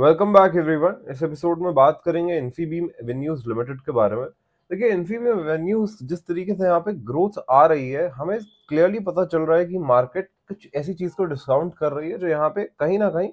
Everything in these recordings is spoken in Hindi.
वेलकम बैक एवरीवन इस एपिसोड में बात करेंगे इन्फीबीम एवेन्यूज लिमिटेड के बारे में देखिए इन्फीबीम एवेन्यूज जिस तरीके से यहाँ पे ग्रोथ आ रही है हमें क्लियरली पता चल रहा है कि मार्केट कुछ ऐसी चीज को डिस्काउंट कर रही है जो यहाँ पे कहीं ना कहीं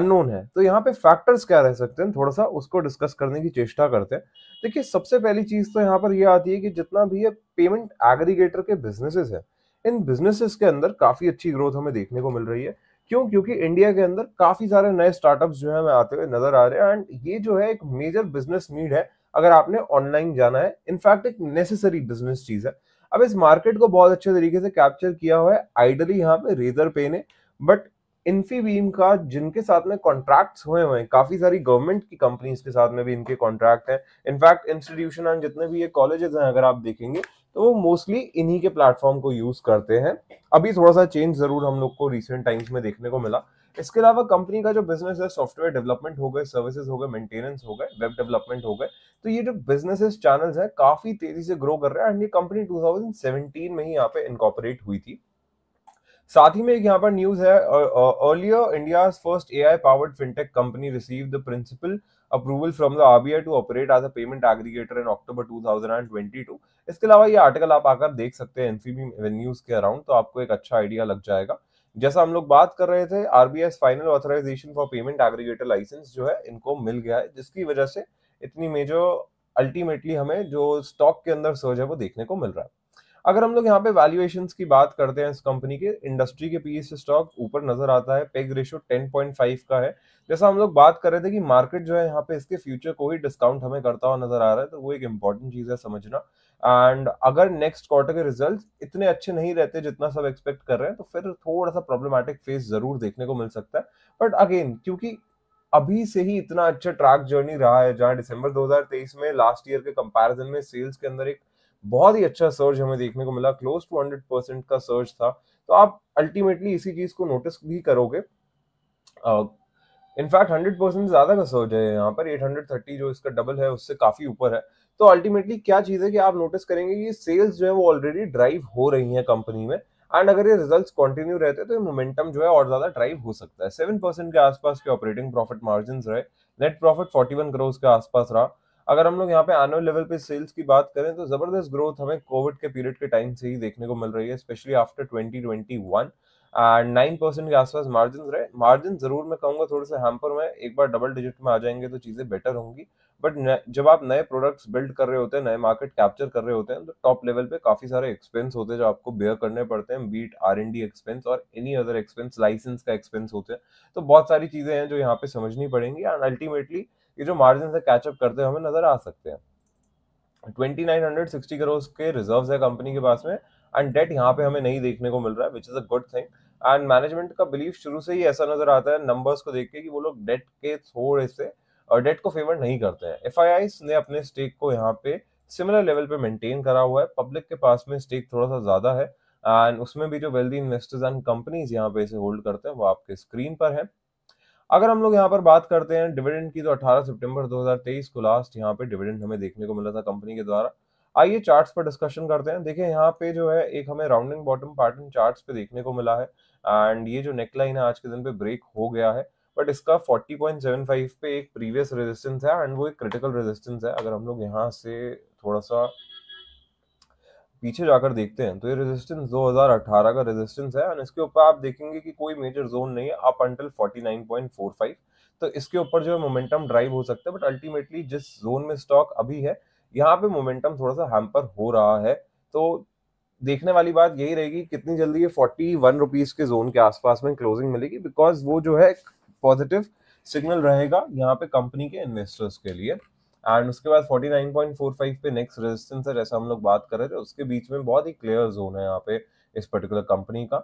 अननोन है तो यहाँ पे फैक्टर्स क्या रह सकते हैं थोड़ा सा उसको डिस्कस करने की चेष्टा करते हैं देखिए सबसे पहली चीज तो यहाँ पर यह आती है कि जितना भी ये पेमेंट एग्रीगेटर के बिजनेसेस है इन बिजनेसेस के अंदर काफी अच्छी ग्रोथ हमें देखने को मिल रही है क्यों क्योंकि इंडिया के अंदर काफी सारे नए स्टार्टअप्स जो है हमें आते हुए नजर आ रहे हैं एंड ये जो है एक मेजर बिजनेस नीड है अगर आपने ऑनलाइन जाना है इनफैक्ट एक नेसेसरी बिजनेस चीज है अब इस मार्केट को बहुत अच्छे तरीके से कैप्चर किया हुआ है आइडली यहाँ पे रेजर पे ने बट इन्फीबीम का जिनके साथ में कॉन्ट्रैक्ट्स हुए हुए हैं काफ़ी सारी गवर्नमेंट की कंपनीज के साथ में भी इनके कॉन्ट्रैक्ट हैं इनफैक्ट इंस्टीट्यूशन एंड जितने भी ये कॉलेजेस हैं अगर आप देखेंगे तो वो मोस्टली इन्हीं के प्लेटफॉर्म को यूज़ करते हैं अभी थोड़ा सा चेंज ज़रूर हम लोग को रिसेंट टाइम्स में देखने को मिला इसके अलावा कंपनी का जो बिजनेस है सॉफ्टवेयर डेवलपमेंट हो गए सर्विसेज हो गए मेंटेनेंस हो गए वेब डेवलपमेंट हो गए तो ये जो बिजनेसेस चैनल्स हैं काफ़ी तेज़ी से ग्रो कर रहे हैं एंड ये कंपनी 2017 में ही यहाँ पे इनकॉपरेट हुई थी साथ ही में एक यहाँ पर न्यूज है earlier India first A I powered fintech company receive the principal approval from the RBI to operate as a payment aggregator in October 2022 इसके अलावा ये आर्टिकल आप आकर देख सकते हैं एनसीबी न्यूज के अराउंड तो आपको एक अच्छा आइडिया लग जाएगा जैसा हम लोग बात कर रहे थे RBI final authorisation for payment aggregator licence जो है इनको मिल गया है जिसकी वजह से इतनी मेजर अल्टीमेटली हमें जो स्टॉक के अंदर सर्ज है वो देखने को मिल रहा है अगर हम लोग यहाँ पे वैल्यूएशन की बात करते हैं इस कंपनी के इंडस्ट्री के पीएस से स्टॉक ऊपर नजर आता है पेग रेशो 10.5 का है जैसा हम लोग बात कर रहे थे कि मार्केट जो है यहाँ पे इसके फ्यूचर को ही डिस्काउंट हमें करता हुआ नजर आ रहा है तो वो एक इंपॉर्टेंट चीज है समझना एंड अगर नेक्स्ट क्वार्टर के रिजल्ट इतने अच्छे नहीं रहते जितना सब एक्सपेक्ट कर रहे हैं तो फिर थोड़ा सा प्रॉब्लमेटिक फेस जरूर देखने को मिल सकता है बट अगेन क्योंकि अभी से ही इतना अच्छा ट्रैक जर्नी रहा है जहाँ दिसंबर 2023 में लास्ट ईयर के कंपैरिजन में सेल्स के अंदर एक बहुत ही अच्छा सर्ज हमें देखने को मिला क्लोज टू हंड्रेड परसेंट का सर्ज था तो आप अल्टीमेटली इसी चीज़ को नोटिस भी करोगे इनफैक्ट हंड्रेड परसेंट ज़्यादा का सर्ज है यहाँ पर एट हंड्रेड थर्टी जो इसका डबल है उससे काफ़ी ऊपर है तो अल्टीमेटली क्या चीज़ है कि आप नोटिस करेंगे कि सेल्स जो है वो ऑलरेडी ड्राइव हो रही है कंपनी में एंड अगर ये रिजल्ट्स कंटिन्यू रहते हैं तो ये मोमेंटम जो है और ज़्यादा ड्राइव हो सकता है सेवन परसेंट के आसपास के ऑपरेटिंग प्रॉफिट मार्जिन रहे net profit forty one crore के आसपास रहा अगर हम लोग यहाँ पे एनुअल लेवल पे सेल्स की बात करें तो जबरदस्त ग्रोथ हमें कोविड के पीरियड के टाइम से ही देखने को मिल रही है specially after 2021 and nine percent के आसपास मार्जिन रहे मार्जिन जरूर मैं कहूंगा थोड़े से हैम्पर में एक बार डबल डिजिट में आ जाएंगे तो चीज़ें बेटर होंगी बट जब आप नए प्रोडक्ट्स बिल्ड कर रहे होते हैं नए मार्केट कैप्चर कर रहे होते हैं तो टॉप लेवल पे काफ़ी सारे एक्सपेंस होते हैं जो आपको बेयर करने पड़ते हैं be it R and D expense और एनी अदर एक्सपेंस लाइसेंस का एक्सपेंस होते हैं तो बहुत सारी चीज़ें हैं जो यहाँ पे समझनी पड़ेंगी एंड अल्टीमेटली ये जो मार्जिन से कैचअप करते हुए हमें नजर आ सकते हैं twenty nine hundred sixty crore के रिजर्व है कंपनी के पास में एंड डेट यहाँ पे हमें नहीं देखने को मिल रहा है which is a good thing and management का बिलीफ शुरू से ही ऐसा नजर आता है नंबर्स को देख के कि वो लोग डेट के थोड़े से और डेट को फेवर नहीं करते हैं एफ ने अपने स्टेक को यहाँ पे सिमिलर लेवल पे मेंटेन करा हुआ है पब्लिक के पास में स्टेक थोड़ा सा ज़्यादा है एंड उसमें भी जो वेल्दी इन्वेस्टर्स एंड कंपनीज यहाँ पे इसे होल्ड करते हैं वो आपके स्क्रीन पर है अगर हम लोग यहाँ पर बात करते हैं डिविडेंड की तो 18 सितंबर 2023 को लास्ट यहाँ पे डिविडेंड हमें देखने को मिला था कंपनी के द्वारा आइए चार्ट्स पर डिस्कशन करते हैं देखिए यहाँ पे जो है एक हमें राउंडिंग बॉटम पैटर्न चार्ट्स पे देखने को मिला है एंड ये जो नेकलाइन है आज के दिन पे ब्रेक हो गया है बट इसका 40.75 पे एक प्रीवियस रेजिस्टेंस है एंड वो एक क्रिटिकल रेजिस्टेंस है अगर हम लोग यहाँ से थोड़ा सा पीछे जाकर देखते हैं तो ये रेजिस्टेंस 2018 का रेजिस्टेंस है और इसके ऊपर आप देखेंगे कि कोई मेजर जोन नहीं है अप अंटिल 49.45 तो इसके ऊपर जो है मोमेंटम ड्राइव हो सकता है बट अल्टीमेटली जिस जोन में स्टॉक अभी है यहाँ पे मोमेंटम थोड़ा सा हैम्पर हो रहा है तो देखने वाली बात यही रहेगी कितनी जल्दी ये फोर्टी वन रुपीज के जोन के आसपास में क्लोजिंग मिलेगी बिकॉज वो जो है पॉजिटिव सिग्नल रहेगा यहाँ पे कंपनी के इन्वेस्टर्स के लिए एंड उसके बाद 49.45 पे नेक्स्ट रेजिस्टेंस है जैसा हम लोग बात कर रहे थे उसके बीच में बहुत ही क्लियर जोन है यहाँ पे इस पर्टिकुलर कंपनी का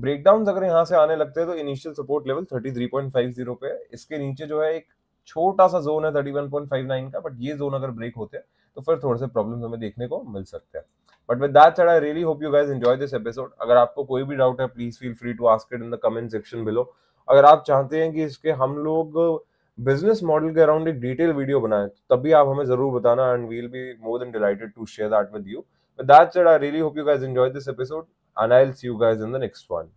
ब्रेकडाउन अगर यहाँ से आने लगते हैं तो इनिशियल सपोर्ट लेवल 33.50 पे इसके नीचे जो है एक छोटा सा जोन है 31.59 का बट ये जोन अगर ब्रेक होते हैं तो फिर थोड़े से प्रॉब्लम्स हमें देखने को मिल सकते हैं but with that I really hope you guys enjoy this episode अगर आपको कोई भी डाउट है please feel free to ask it in the comment section below अगर आप चाहते हैं कि इसके हम लोग बिजनेस मॉडल के अराउंड एक डिटेल वीडियो बनाए तभी आप हमें जरूर बताना and we'll be more than delighted to share that with you that's I really hope you guys enjoy this episode and I will see you guys in the next one